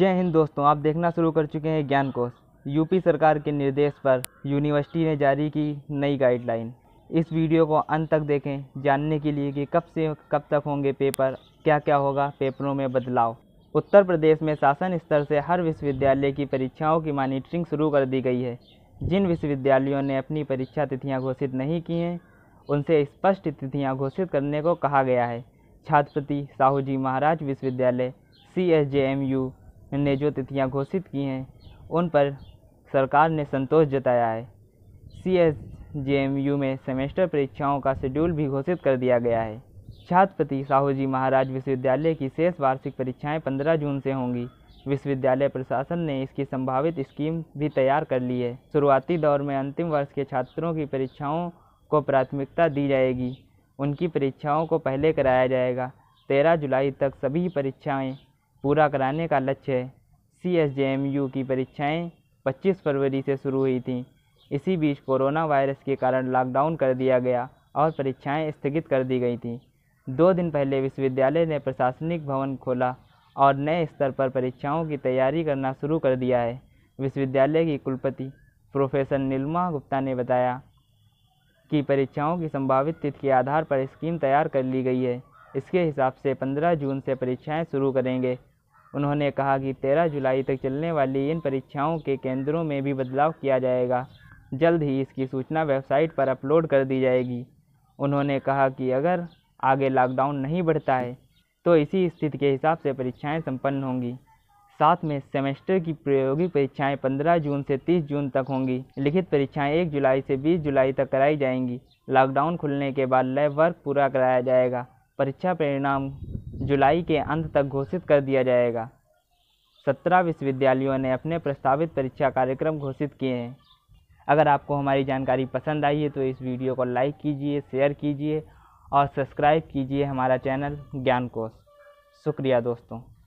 जय हिंद दोस्तों आप देखना शुरू कर चुके हैं ज्ञान कोश यूपी सरकार के निर्देश पर यूनिवर्सिटी ने जारी की नई गाइडलाइन इस वीडियो को अंत तक देखें जानने के लिए कि कब से कब तक होंगे पेपर क्या क्या होगा पेपरों में बदलाव उत्तर प्रदेश में शासन स्तर से हर विश्वविद्यालय की परीक्षाओं की मॉनिटरिंग शुरू कर दी गई है जिन विश्वविद्यालयों ने अपनी परीक्षा तिथियाँ घोषित नहीं की हैं उनसे स्पष्ट तिथियाँ घोषित करने को कहा गया है छात्रपति साहू जी महाराज विश्वविद्यालय C S J M U ने जो तिथियां घोषित की हैं उन पर सरकार ने संतोष जताया है C S J M U में सेमेस्टर परीक्षाओं का शेड्यूल भी घोषित कर दिया गया है छात्रपति साहू जी महाराज विश्वविद्यालय की शेष वार्षिक परीक्षाएं 15 जून से होंगी विश्वविद्यालय प्रशासन ने इसकी संभावित स्कीम भी तैयार कर ली है शुरुआती दौर में अंतिम वर्ष के छात्रों की परीक्षाओं को प्राथमिकता दी जाएगी उनकी परीक्षाओं को पहले कराया जाएगा तेरह जुलाई तक सभी परीक्षाएं पूरा कराने का लक्ष्य C S J M U की परीक्षाएँ पच्चीस फरवरी से शुरू हुई थी इसी बीच कोरोना वायरस के कारण लॉकडाउन कर दिया गया और परीक्षाएं स्थगित कर दी गई थीं दो दिन पहले विश्वविद्यालय ने प्रशासनिक भवन खोला और नए स्तर पर परीक्षाओं की तैयारी करना शुरू कर दिया है विश्वविद्यालय की कुलपति प्रोफेसर नीलमा गुप्ता ने बताया कि परीक्षाओं की संभावित तिथि के आधार पर स्कीम तैयार कर ली गई है इसके हिसाब से 15 जून से परीक्षाएं शुरू करेंगे उन्होंने कहा कि तेरह जुलाई तक चलने वाली इन परीक्षाओं के केंद्रों में भी बदलाव किया जाएगा जल्द ही इसकी सूचना वेबसाइट पर अपलोड कर दी जाएगी उन्होंने कहा कि अगर आगे लॉकडाउन नहीं बढ़ता है तो इसी स्थिति के हिसाब से परीक्षाएं संपन्न होंगी साथ में सेमेस्टर की प्रायोगिक परीक्षाएं 15 जून से 30 जून तक होंगी लिखित परीक्षाएं 1 जुलाई से 20 जुलाई तक कराई जाएंगी लॉकडाउन खुलने के बाद लैब वर्क पूरा कराया जाएगा परीक्षा परिणाम जुलाई के अंत तक घोषित कर दिया जाएगा सत्रह विश्वविद्यालयों ने अपने प्रस्तावित परीक्षा कार्यक्रम घोषित किए हैं अगर आपको हमारी जानकारी पसंद आई है तो इस वीडियो को लाइक कीजिए शेयर कीजिए और सब्सक्राइब कीजिए हमारा चैनल ज्ञान कोश शुक्रिया दोस्तों